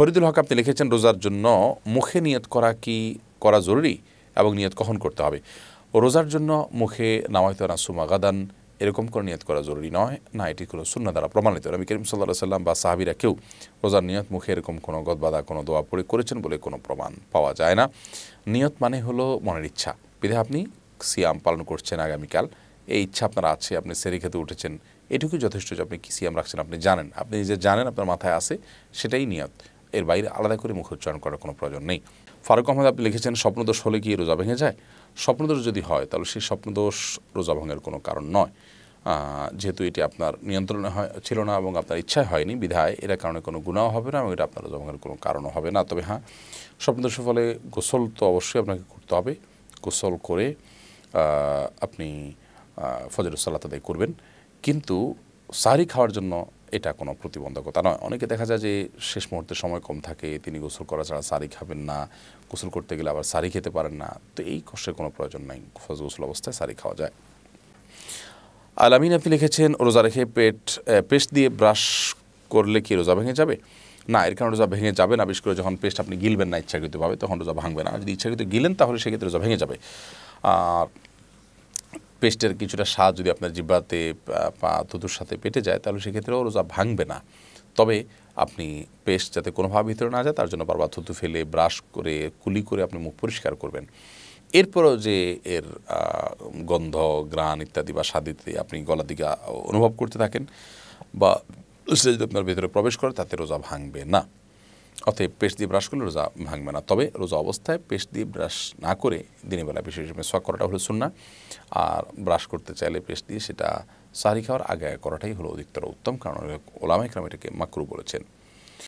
ফরিদুল হক আপনি লিখেছেন রোজার জন্য মুখে নিয়ত করা কি করা জরুরি এবং নিয়ত কখন করতে হবে রোজার জন্য মুখে নামায়িত সুমা গাদান এরকম করে নিয়ত করা জরুরি নয় না এটি কোনো শূন্য দ্বারা প্রমাণিত আমি করিম সাল্লাহ সাল্লাম বা সাহাবিরা কেউ রোজার নিয়ত মুখে এরকম কোনো গদবাদা কোনো দোয়া পড়ে করেছেন বলে কোনো প্রমাণ পাওয়া যায় না নিয়ত মানে হলো মনের ইচ্ছা বিধে আপনি সিয়াম পালন করছেন আগামীকাল এই ইচ্ছা আপনার আছে আপনি সেরে খেতে উঠেছেন এটুকুই যথেষ্ট যে আপনি কি সিয়াম রাখছেন আপনি জানেন আপনি যে জানেন আপনার মাথায় আছে সেটাই নিয়ত এর বাইরে আলাদা করে মুখোচ্চারণ করার কোনো প্রয়োজন নেই ফারুক আহমদ আপনি লিখেছেন স্বপ্নদোষ হলে কি রোজা ভেঙে যায় স্বপ্নদোষ যদি হয় তাহলে সেই স্বপ্নদোষ রোজা ভঙ্গের কোনো কারণ নয় যেহেতু এটি আপনার নিয়ন্ত্রণে ছিল না এবং আপনার ইচ্ছায় হয়নি বিধায় এর কারণে কোনো গুণাও হবে না এবং এটা আপনার রোজা ভঙ্গের কোনো কারণও হবে না তবে হ্যাঁ স্বপ্নদোষের ফলে গোসল তো অবশ্যই আপনাকে করতে হবে গোসল করে আপনি ফজর সাল্লাহ তাদের করবেন কিন্তু সারি খাওয়ার জন্য এটা কোনো প্রতিবন্ধকতা নয় অনেকে দেখা যায় যে শেষ মুহূর্তে সময় কম থাকে তিনি গোসল করা ছাড়া সারি খাবেন না গোসল করতে গেলে আবার সারি খেতে পারেন না তো এই কষ্টের কোনো প্রয়োজন নাই গোসল অবস্থায় সারি খাওয়া যায় আল আমিন আপনি লিখেছেন রোজা রেখে পেট পেস্ট দিয়ে ব্রাশ করলে কি রোজা ভেঙে যাবে না এর কারণে রোজা ভেঙে যাবে না বিশেষ করে যখন পেস্ট আপনি গিলবেন না ইচ্ছাকৃতভাবে তখন রোজা ভাঙবে না যদি ইচ্ছাকৃত গিলেন তাহলে সেক্ষেত্রে রোজা ভেঙে যাবে আর পেস্টের কিছুটা স্বাদ যদি আপনার জিব্বাতে বা সাথে পেটে যায় তাহলে সেক্ষেত্রেও রোজা ভাঙবে না তবে আপনি পেস্ট যাতে কোনোভাবে ভিতরে না যায় তার জন্য বারবার থুতু ফেলে ব্রাশ করে কুলি করে আপনি মুখ পরিষ্কার করবেন এরপরও যে এর গন্ধ গ্রান ইত্যাদি বা স্বাদিতে আপনি গলা দিকে অনুভব করতে থাকেন বা সেটা যদি আপনার ভেতরে প্রবেশ করে তাতে রোজা ভাঙবে না অতএব পেশ দিয়ে ব্রাশ করলে রোজা ভাঙবে না তবে রোজা অবস্থায় পেশ দিয়ে ব্রাশ না করে দিনের বেলা বিশেষ হিসেবে সোয়াক করাটা হলো শুননা আর ব্রাশ করতে চাইলে পেশ দিয়ে সেটা সারি খাওয়ার আগে করাটাই হলো অধিকতর উত্তম কারণ ওলামাইক্রাম এটাকে মাকরু বলেছেন